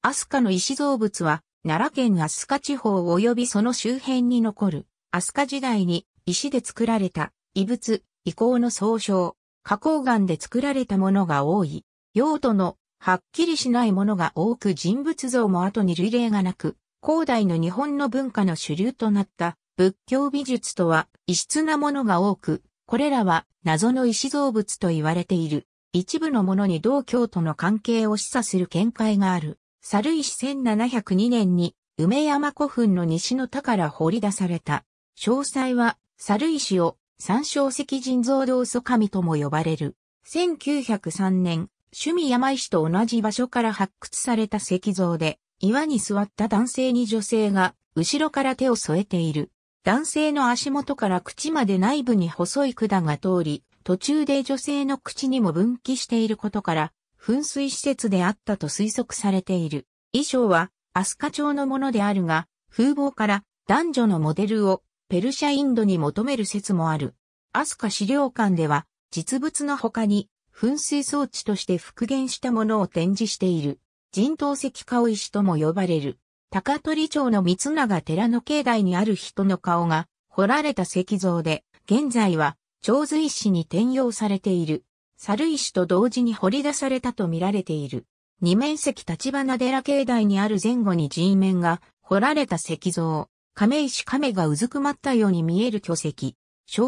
飛鳥の石造物は、奈良県飛鳥地方及びその周辺に残る、飛鳥時代に石で作られた遺物、遺構の総称、花崗岩で作られたものが多い。用途のはっきりしないものが多く人物像も後に類例がなく、古代の日本の文化の主流となった仏教美術とは異質なものが多く、これらは謎の石造物と言われている。一部のものに同教との関係を示唆する見解がある。猿石1702年に梅山古墳の西の田から掘り出された。詳細は猿石を三小石人造道祖神とも呼ばれる。1903年、趣味山石と同じ場所から発掘された石像で、岩に座った男性に女性が後ろから手を添えている。男性の足元から口まで内部に細い管が通り、途中で女性の口にも分岐していることから、噴水施設であったと推測されている。衣装は、アスカ町のものであるが、風貌から男女のモデルをペルシャインドに求める説もある。アスカ資料館では、実物の他に、噴水装置として復元したものを展示している。人頭石顔石とも呼ばれる。高取町の三永寺の境内にある人の顔が彫られた石像で、現在は、長髄石に転用されている。猿石と同時に掘り出されたと見られている。二面石立花寺境内にある前後に人面が掘られた石像。亀石亀がうずくまったように見える巨石。詳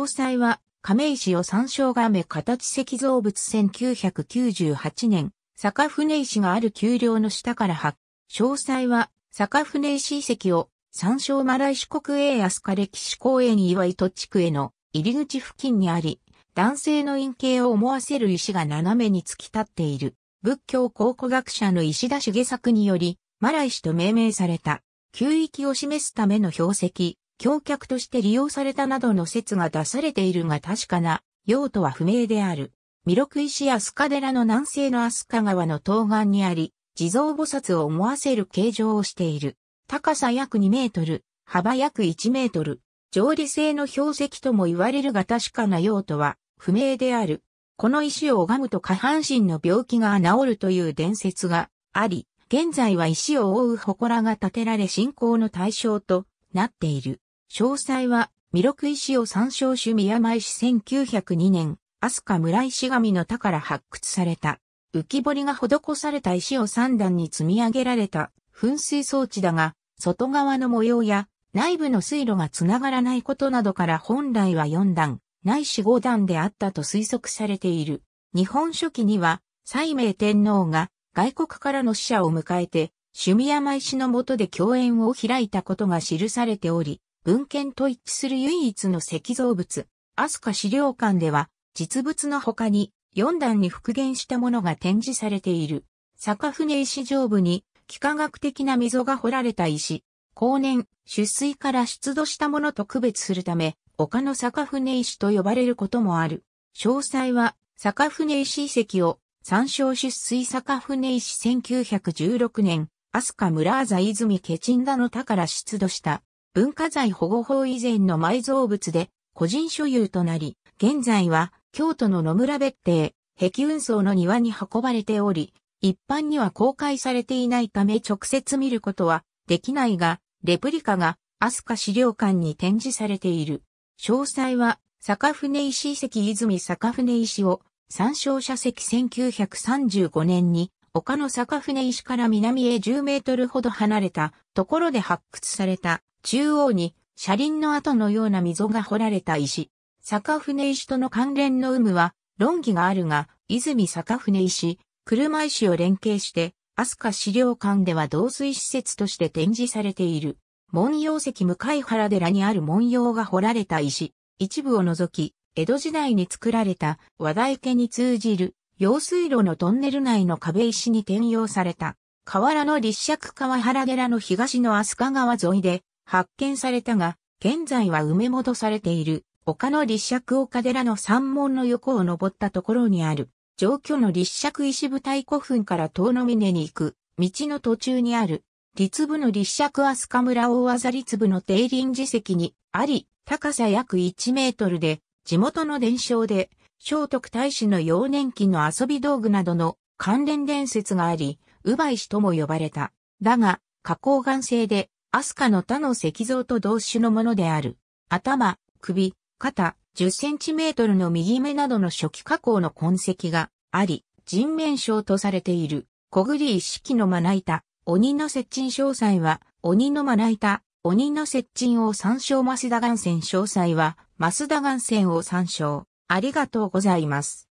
細は亀石を参照亀形石像物1998年、坂船石がある丘陵の下から発。詳細は坂船石遺跡を参照マライ四国営安カ歴史公園岩井戸地区への入り口付近にあり、男性の陰形を思わせる石が斜めに突き立っている。仏教考古学者の石田茂作により、マライ氏と命名された、旧域を示すための標石、橋脚として利用されたなどの説が出されているが確かな用途は不明である。弥勒石カデ寺の南西のアスカ川の東岸にあり、地蔵菩薩を思わせる形状をしている。高さ約2メートル、幅約1メートル、上理性の標石とも言われるが確かな用途は不明である。この石を拝むと下半身の病気が治るという伝説があり、現在は石を覆う祠が建てられ信仰の対象となっている。詳細は、弥勒石を参照趣宮前市1902年、飛鳥村石神の田から発掘された。浮き彫りが施された石を3段に積み上げられた噴水装置だが、外側の模様や内部の水路がつながらないことなどから本来は4段、ないし5段であったと推測されている。日本書紀には、西明天皇が外国からの使者を迎えて、趣味山石の下で共演を開いたことが記されており、文献と一致する唯一の石造物、飛鳥資料館では、実物の他に4段に復元したものが展示されている。坂船石上部に幾何学的な溝が掘られた石、後年、出水から出土したものと区別するため、丘の坂船石と呼ばれることもある。詳細は、坂船石遺跡を参照出水坂船石1916年、飛鳥村座泉ケチンダの田から出土した文化財保護法以前の埋蔵物で個人所有となり、現在は京都の野村別邸、壁運送の庭に運ばれており、一般には公開されていないため直接見ることはできないが、レプリカが飛鳥資料館に展示されている。詳細は、坂船石遺跡泉坂船石を参照者石1935年に丘の坂船石から南へ10メートルほど離れたところで発掘された中央に車輪の跡のような溝が掘られた石。坂船石との関連の有無は論議があるが、泉坂船石、車石を連携して飛鳥資料館では同水施設として展示されている。文様石向原寺にある文様が彫られた石、一部を除き、江戸時代に作られた和田池に通じる用水路のトンネル内の壁石に転用された、河原の立石川原寺の東の飛鳥川沿いで発見されたが、現在は埋め戻されている丘の立石岡寺の山門の横を登ったところにある上居の立石石舞台古墳から遠野峰に行く、道の途中にある、立部の立石飛鳥村大技立部の定林寺石にあり、高さ約1メートルで、地元の伝承で、聖徳太子の幼年期の遊び道具などの関連伝説があり、ウバイ氏とも呼ばれた。だが、花崗岩製で、アスカの他の石像と同種のものである。頭、首、肩、10センチメートルの右目などの初期加工の痕跡があり、人面症とされている、小栗一式のまな板、鬼の接近詳細は、鬼のまな板、鬼の接近を参照増田岩線詳細は、増田岩線を参照。ありがとうございます。